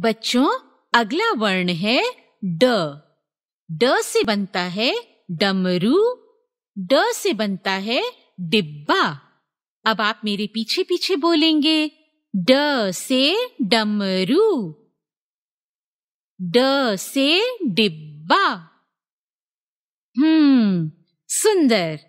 बच्चों अगला वर्ण है ड ड से बनता है डमरू ड से बनता है डिब्बा अब आप मेरे पीछे पीछे बोलेंगे ड से डमरू ड से डिब्बा हम्म सुंदर